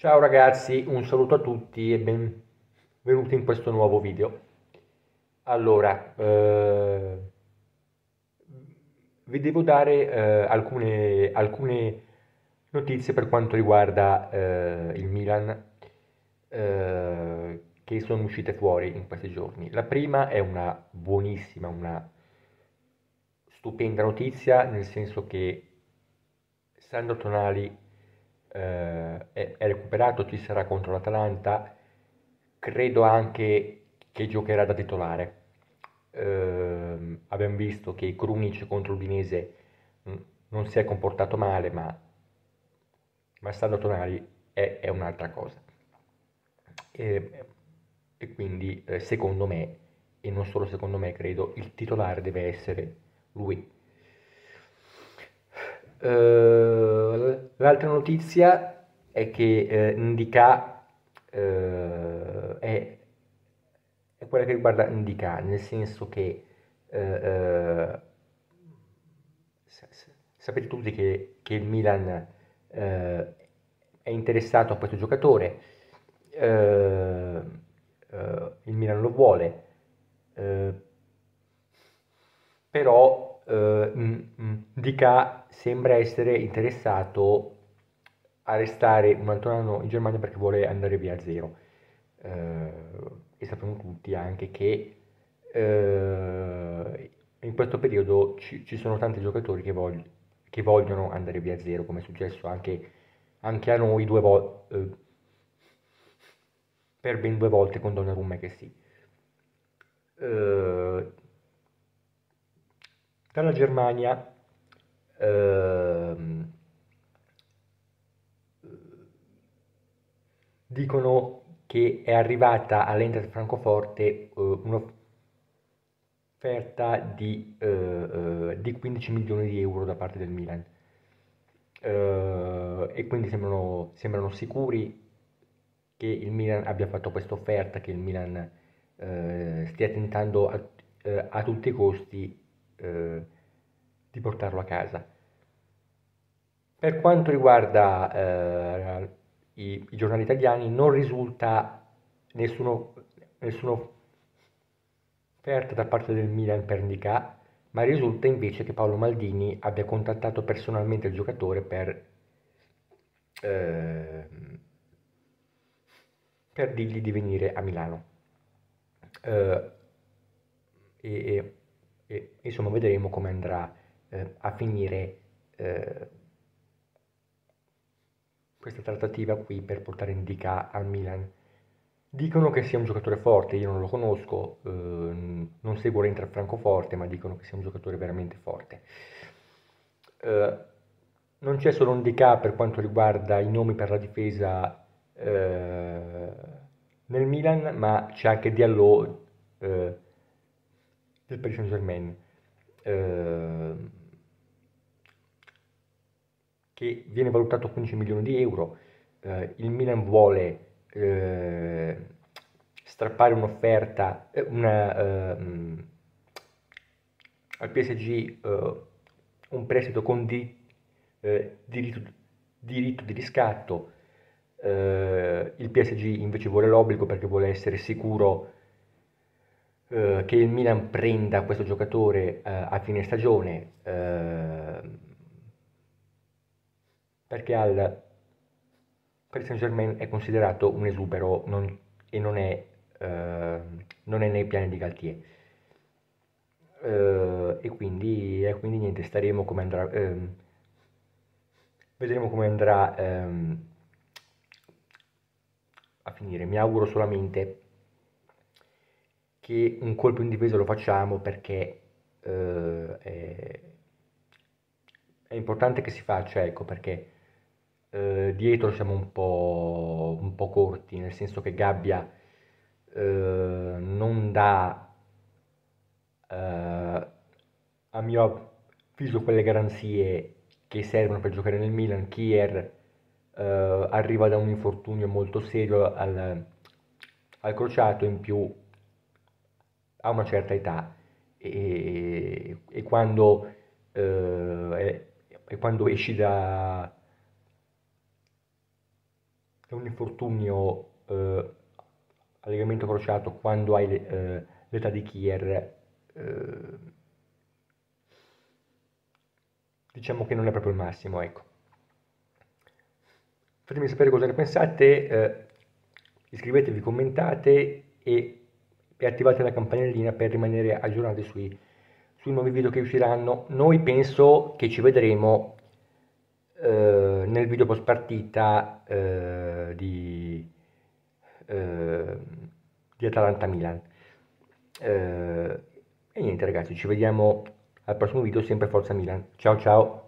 Ciao ragazzi, un saluto a tutti e benvenuti in questo nuovo video. Allora, eh, vi devo dare eh, alcune, alcune, notizie per quanto riguarda eh, il Milan eh, che sono uscite fuori in questi giorni. La prima è una buonissima, una stupenda notizia, nel senso che Sandro Tonali eh, è, recuperato, ci sarà contro l'Atalanta, credo anche che giocherà da titolare. Eh, abbiamo visto che Krunic contro l'Udinese mm, non si è comportato male, ma, ma Sandro Tonali è, è, un'altra cosa. E, e, quindi eh, secondo me, e non solo secondo me credo, il titolare deve essere lui. Eh, l'altra notizia è che uh, Indica uh, è, è, quella che riguarda Indica, nel senso che sapete tutti che, che il Milan è interessato a questo giocatore, il Milan lo vuole, però... Mh, Dica sembra essere interessato a restare un altro anno in Germania perché vuole andare via a zero. Eh, e sappiamo tutti anche che eh, in questo periodo ci, ci, sono tanti giocatori che, vog- che vogliono andare via a zero, come è successo anche, anche a noi due volte. Eh, per ben due volte con Donnarumma che sì. Eh, dalla Germania ehm, dicono che è arrivata di Francoforte eh, un'offerta di, eh, eh di, 15 milioni di euro da parte del Milan. Eh, e quindi sembrano, sembrano, sicuri che il Milan abbia fatto questa offerta, che il Milan eh, stia tentando a, eh, a tutti i costi di portarlo a casa. Per quanto riguarda eh, i, i, giornali italiani non risulta nessuno, nessuno offerta da parte del Milan per Ndicà, ma risulta invece che Paolo Maldini abbia contattato personalmente il giocatore per, eh, per dirgli di venire a Milano. Eh, e, e, e, insomma vedremo come andrà eh, a finire eh, questa trattativa qui per portare in Indica al Milan. Dicono che sia un giocatore forte, io non lo conosco, eh, non seguo l'entra Francoforte, ma dicono che sia un giocatore veramente forte. Eh, non c'è solo un DK per quanto riguarda i nomi per la difesa eh, nel Milan, ma c'è anche Diallo eh, del Paris Saint Germain. Eh, che viene valutato 15 milioni di euro, eh, il Milan vuole eh, strappare un'offerta, eh, una, ehm, al PSG eh, un prestito con di, eh, diritto, diritto, di riscatto, il PSG invece vuole l'obbligo perché vuole essere sicuro che il Milan prenda questo giocatore a fine stagione perché al Paris Saint Germain è considerato un esubero non, e non è, eh, non è, nei piani di Galtier. Eh, e quindi, eh, quindi, niente, staremo come andrà. Ehm, vedremo come andrà ehm, a finire. Mi auguro solamente che un colpo indifeso lo facciamo perché eh, è, è importante che si faccia, ecco perché eh, dietro siamo un po', un po', corti, nel senso che Gabbia eh, non dà eh, a mio avviso quelle garanzie che servono per giocare nel Milan. Kier eh, arriva da un infortunio molto serio al, al crociato, in più ha una certa età e, e, quando, e, eh, e quando esci da è un infortunio eh, a legamento crociato quando hai eh, l'età di Kier, eh, diciamo che non è proprio il massimo, ecco. Fatemi sapere cosa ne pensate, eh, iscrivetevi, commentate e, e, attivate la campanellina per rimanere aggiornati sui, sui nuovi video che usciranno. Noi penso che ci vedremo eh, nel video post partita eh, di, eh, di Atalanta-Milan. Eh, e niente ragazzi, ci vediamo al prossimo video, sempre Forza Milan. Ciao ciao!